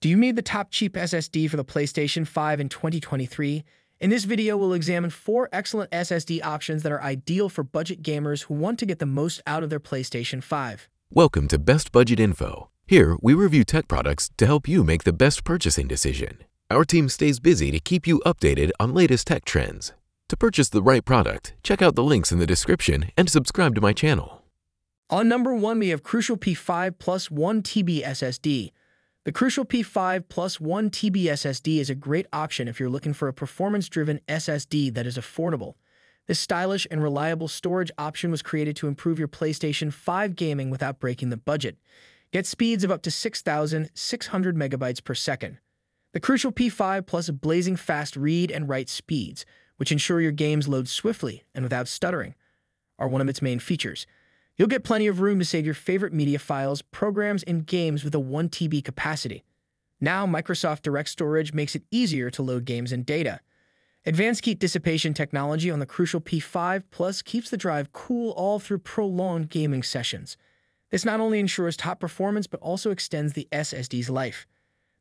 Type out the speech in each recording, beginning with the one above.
Do you need the top cheap SSD for the PlayStation 5 in 2023? In this video, we'll examine four excellent SSD options that are ideal for budget gamers who want to get the most out of their PlayStation 5. Welcome to Best Budget Info. Here, we review tech products to help you make the best purchasing decision. Our team stays busy to keep you updated on latest tech trends. To purchase the right product, check out the links in the description and subscribe to my channel. On number one, we have Crucial P5 plus 1TB SSD. The Crucial P5 plus 1 TB SSD is a great option if you're looking for a performance-driven SSD that is affordable. This stylish and reliable storage option was created to improve your PlayStation 5 gaming without breaking the budget. Get speeds of up to 6,600 megabytes per second. The Crucial P5 plus blazing fast read and write speeds, which ensure your games load swiftly and without stuttering, are one of its main features. You'll get plenty of room to save your favorite media files, programs, and games with a 1 TB capacity. Now, Microsoft Direct Storage makes it easier to load games and data. Advanced heat dissipation technology on the crucial P5 Plus keeps the drive cool all through prolonged gaming sessions. This not only ensures top performance, but also extends the SSD's life.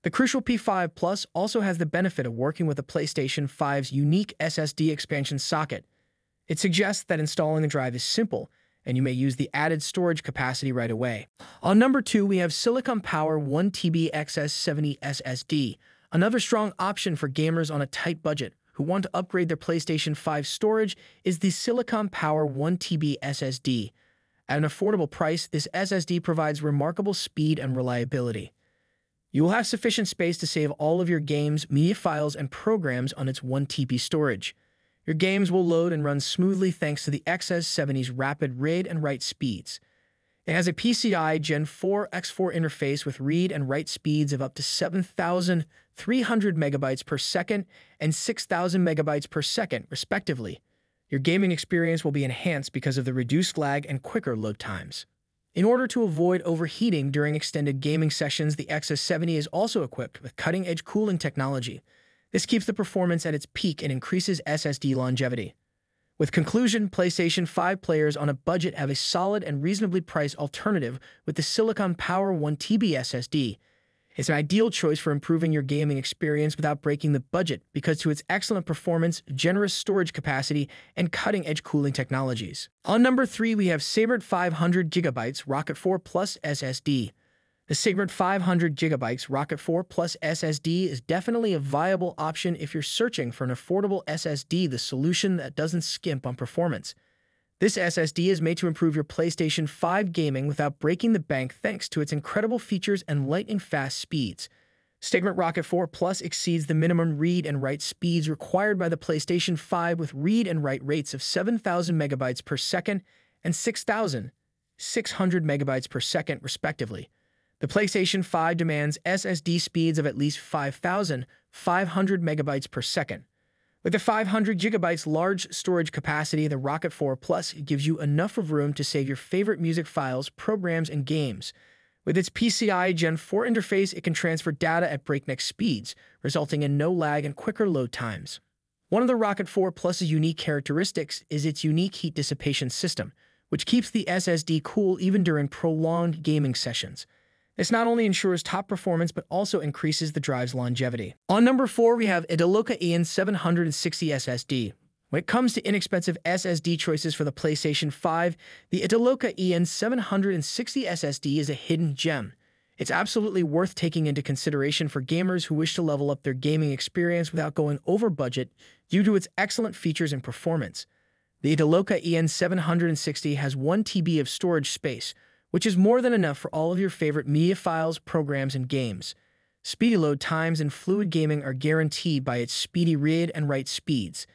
The Crucial P5 Plus also has the benefit of working with the PlayStation 5's unique SSD expansion socket. It suggests that installing the drive is simple, and you may use the added storage capacity right away. On number two, we have Silicon Power 1TB XS70 SSD, another strong option for gamers on a tight budget who want to upgrade their PlayStation 5 storage is the Silicon Power 1TB SSD. At an affordable price, this SSD provides remarkable speed and reliability. You will have sufficient space to save all of your games, media files, and programs on its 1TB storage. Your games will load and run smoothly thanks to the XS70's rapid read and write speeds. It has a PCI Gen 4 X4 interface with read and write speeds of up to 7,300 megabytes per second and 6,000 megabytes per second, respectively. Your gaming experience will be enhanced because of the reduced lag and quicker load times. In order to avoid overheating during extended gaming sessions, the XS70 is also equipped with cutting-edge cooling technology – this keeps the performance at its peak and increases SSD longevity. With conclusion, PlayStation 5 players on a budget have a solid and reasonably priced alternative with the Silicon Power 1TB SSD. It's an ideal choice for improving your gaming experience without breaking the budget because to its excellent performance, generous storage capacity, and cutting-edge cooling technologies. On number 3, we have Sabert 500GB Rocket 4 Plus SSD. The Sigrid 500 gigabytes Rocket 4 Plus SSD is definitely a viable option if you're searching for an affordable SSD, the solution that doesn't skimp on performance. This SSD is made to improve your PlayStation 5 gaming without breaking the bank thanks to its incredible features and lightning-fast speeds. Stigmat Rocket 4 Plus exceeds the minimum read and write speeds required by the PlayStation 5 with read and write rates of 7,000 megabytes per second and 6,600 megabytes per second, respectively. The PlayStation 5 demands SSD speeds of at least 5,500 megabytes per second. With the 500 gigabytes large storage capacity, the Rocket 4 Plus gives you enough of room to save your favorite music files, programs, and games. With its PCI Gen 4 interface, it can transfer data at breakneck speeds, resulting in no lag and quicker load times. One of the Rocket 4 Plus's unique characteristics is its unique heat dissipation system, which keeps the SSD cool even during prolonged gaming sessions. This not only ensures top performance, but also increases the drive's longevity. On number 4, we have Idoloca Ian 760 SSD. When it comes to inexpensive SSD choices for the PlayStation 5, the Idoloca EN 760 SSD is a hidden gem. It's absolutely worth taking into consideration for gamers who wish to level up their gaming experience without going over budget due to its excellent features and performance. The Idoloca EN 760 has 1 TB of storage space, which is more than enough for all of your favorite media files, programs, and games. Speedy load times and fluid gaming are guaranteed by its speedy read and write speeds.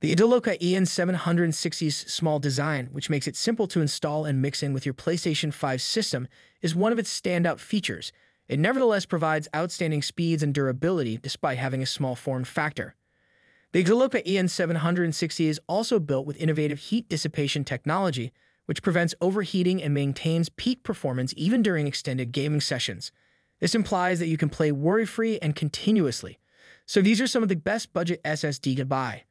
The Idoloka EN760's small design, which makes it simple to install and mix in with your PlayStation 5 system, is one of its standout features. It nevertheless provides outstanding speeds and durability despite having a small form factor. The Idoloka EN760 is also built with innovative heat dissipation technology, which prevents overheating and maintains peak performance even during extended gaming sessions. This implies that you can play worry-free and continuously. So these are some of the best budget SSD to buy.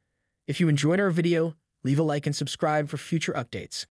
If you enjoyed our video, leave a like and subscribe for future updates.